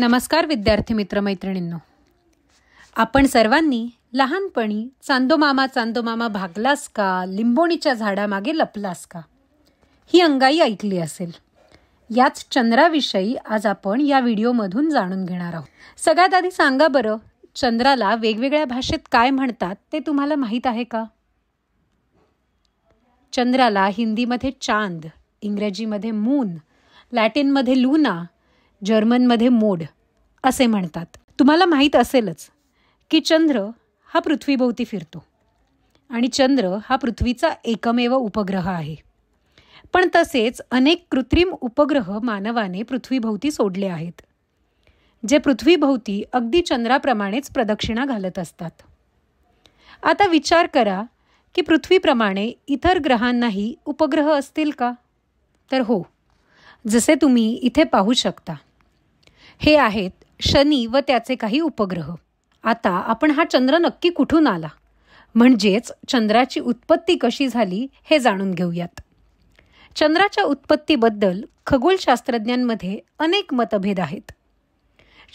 नमस्कार विद्यार्थी मित्र मैत्रिणींनो आपण सर्वांनी लहानपणी चांदोमामा चांदोमामा भागलास का लिंबोणीच्या झाडामागे लपलास का ही अंगाई ऐकली असेल याच चंद्राविषयी आज आपण या व्हिडिओमधून जाणून घेणार आहोत सगळ्यात आधी सांगा बरं चंद्राला वेगवेगळ्या भाषेत काय म्हणतात ते तुम्हाला माहीत आहे का चंद्राला हिंदीमध्ये चांद इंग्रजीमध्ये मून लॅटिनमध्ये लुना जर्मनमध्ये मोड असे म्हणतात तुम्हाला माहीत असेलच की चंद्र हा पृथ्वीभोवती फिरतो आणि चंद्र हा पृथ्वीचा एकमेव उपग्रह आहे पण तसेच अनेक कृत्रिम उपग्रह मानवाने पृथ्वीभोवती सोडले आहेत जे पृथ्वीभोवती अगदी चंद्राप्रमाणेच प्रदक्षिणा घालत असतात आता विचार करा की पृथ्वीप्रमाणे इतर ग्रहांनाही उपग्रह असतील का तर हो जसे तुम्ही इथे पाहू शकता हे आहेत शनी व त्याचे काही उपग्रह आता आपण हा चंद्र नक्की कुठून आला म्हणजेच चंद्राची उत्पत्ती कशी झाली हे जाणून घेऊयात चंद्राच्या उत्पत्तीबद्दल खगोलशास्त्रज्ञांमध्ये अनेक मतभेद आहेत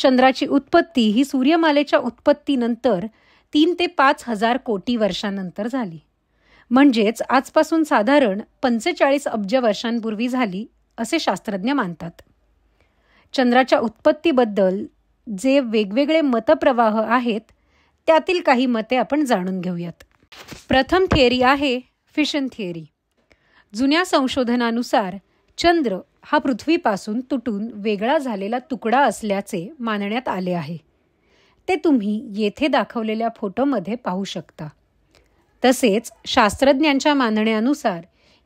चंद्राची उत्पत्ती ही सूर्यमालेच्या उत्पत्तीनंतर तीन ते पाच हजार कोटी वर्षांनंतर झाली म्हणजेच आजपासून साधारण पंचेचाळीस अब्ज वर्षांपूर्वी झाली असे शास्त्रज्ञ मानतात चंद्राच्या उत्पत्तीबद्दल जे वेगवेगळे मतप्रवाह आहेत त्यातील काही मते आपण जाणून घेऊयात प्रथम थिअरी आहे फिशन थिअरी जुन्या संशोधनानुसार चंद्र हा पृथ्वीपासून तुटून वेगळा झालेला तुकडा असल्याचे मानण्यात आले आहे ते तुम्ही येथे दाखवलेल्या फोटोमध्ये पाहू शकता तसेच शास्त्रज्ञांच्या मानण्यानुसार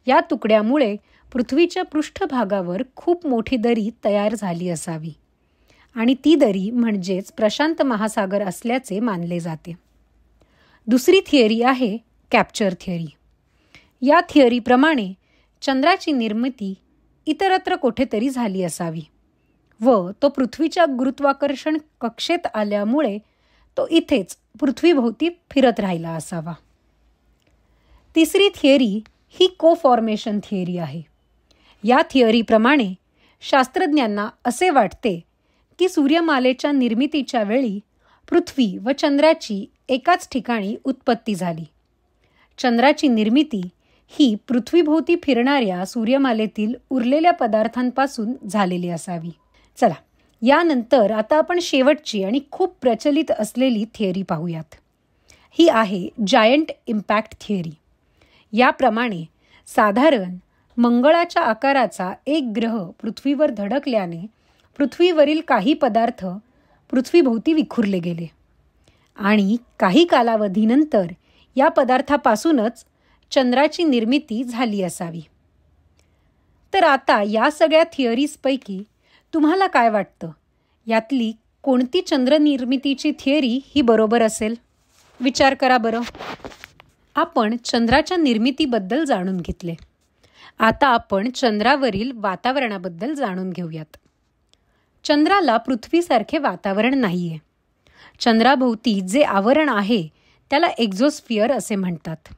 या तुकड्यामुळे पृथ्वीच्या पृष्ठभागावर खूप मोठी दरी तयार झाली असावी आणि ती दरी म्हणजेच प्रशांत महासागर असल्याचे मानले जाते दुसरी थिअरी आहे कॅप्चर थिअरी या थिअरीप्रमाणे चंद्राची निर्मिती इतरत्र कुठेतरी झाली असावी व तो पृथ्वीच्या गुरुत्वाकर्षण कक्षेत आल्यामुळे तो इथेच पृथ्वीभोवती फिरत राहिला असावा तिसरी थिअरी ही को फॉर्मेशन थिअरी आहे या थिअरीप्रमाणे शास्त्रज्ञांना असे वाटते की सूर्यमालेच्या निर्मितीच्या वेळी पृथ्वी व चंद्राची एकाच ठिकाणी उत्पत्ती झाली चंद्राची निर्मिती ही पृथ्वीभोवती फिरणाऱ्या सूर्यमालेतील उरलेल्या पदार्थांपासून झालेली असावी चला यानंतर आता आपण शेवटची आणि खूप प्रचलित असलेली थिअरी पाहूयात ही आहे जायंट इम्पॅक्ट थिअरी याप्रमाणे साधारण मंगळाच्या आकाराचा एक ग्रह पृथ्वीवर धडकल्याने पृथ्वीवरील काही पदार्थ पृथ्वीभोवती विखुरले गेले आणि काही कालावधीनंतर या पदार्थापासूनच चंद्राची निर्मिती झाली असावी तर आता या सगळ्या थिअरीजपैकी तुम्हाला काय वाटतं यातली कोणती चंद्रनिर्मितीची थिअरी ही बरोबर असेल विचार करा बरं आपण चंद्राच्या निर्मितीबद्दल जाणून घेतले आता आपण चंद्रावरील वातावरणाबद्दल जाणून घेऊयात चंद्राला पृथ्वीसारखे वातावरण नाहीये चंद्राभोवती जे आवरण आहे त्याला एक्झोस्फिअर असे म्हणतात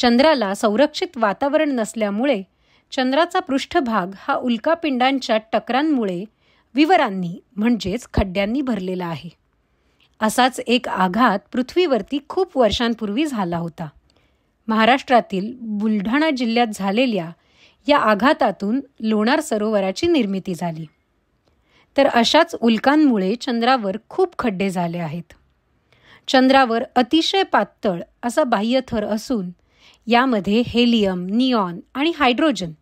चंद्राला संरक्षित वातावरण नसल्यामुळे चंद्राचा पृष्ठभाग हा उल्कापिंडांच्या टकरांमुळे विवरांनी म्हणजेच खड्ड्यांनी भरलेला आहे असाच एक आघात पृथ्वीवरती खूप वर्षांपूर्वी झाला होता महाराष्ट्रातील बुलढाणा जिल्ह्यात झालेल्या या आघातातून लोणार सरोवराची निर्मिती झाली तर अशाच उल्कांमुळे चंद्रावर खूप खड्डे झाले आहेत चंद्रावर अतिशय पातळ असा बाह्य थर असून यामध्ये हेलियम निऑन आणि हायड्रोजन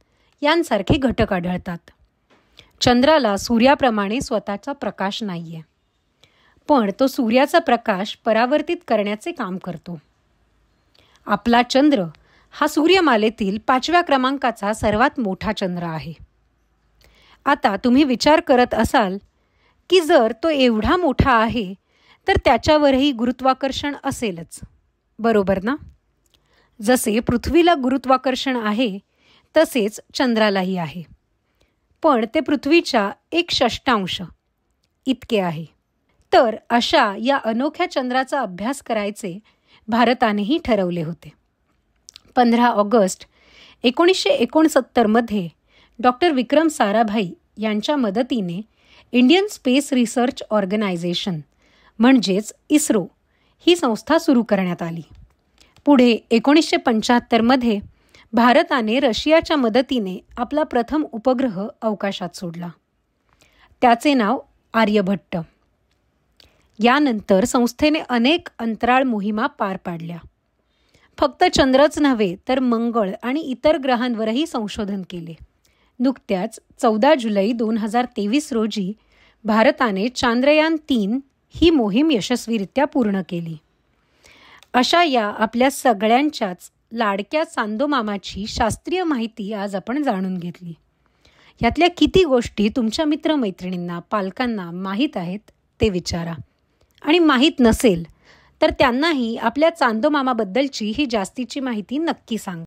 यांसारखे घटक आढळतात चंद्राला सूर्याप्रमाणे स्वतःचा प्रकाश नाही आहे पण तो सूर्याचा प्रकाश परावर्तित करण्याचे काम करतो आपला चंद्र हा सूर्यमालेतील पाचव्या क्रमांकाचा सर्वात मोठा चंद्र आहे आता तुम्ही विचार करत असाल की जर तो एवढा मोठा आहे तर त्याच्यावरही गुरुत्वाकर्षण असेलच बरोबर ना जसे पृथ्वीला गुरुत्वाकर्षण आहे तसेच चंद्रालाही आहे पण ते पृथ्वीच्या एक षष्टांश इतके आहे तर अशा या अनोख्या चंद्राचा अभ्यास करायचे भारतानेही ठरवले होते पंधरा ऑगस्ट एकोणीसशे एकोणसत्तरमध्ये डॉक्टर विक्रम साराभाई यांच्या मदतीने इंडियन स्पेस रिसर्च ऑर्गनायझेशन म्हणजेच इस्रो ही संस्था सुरू करण्यात आली पुढे एकोणीसशे पंच्याहत्तरमध्ये भारताने रशियाच्या मदतीने आपला प्रथम उपग्रह अवकाशात सोडला त्याचे नाव आर्यभट्ट यानंतर संस्थेने अनेक अंतराळ मोहिमा पार पाडल्या फक्त चंद्रच नव्हे तर मंगळ आणि इतर ग्रहांवरही संशोधन केले नुकत्याच चौदा जुलै दोन हजार तेवीस रोजी भारताने चांद्रयान तीन ही मोहीम यशस्वीरित्या पूर्ण केली अशा या आपल्या सगळ्यांच्याच लाडक्या चांदोमामाची शास्त्रीय माहिती आज आपण जाणून घेतली यातल्या किती गोष्टी तुमच्या मित्रमैत्रिणींना पालकांना माहीत आहेत ते विचारा आणि माहीत नसेल तर त्यांनाही आपल्या चांदोमामाबद्दलची ही जास्तीची माहिती नक्की सांग.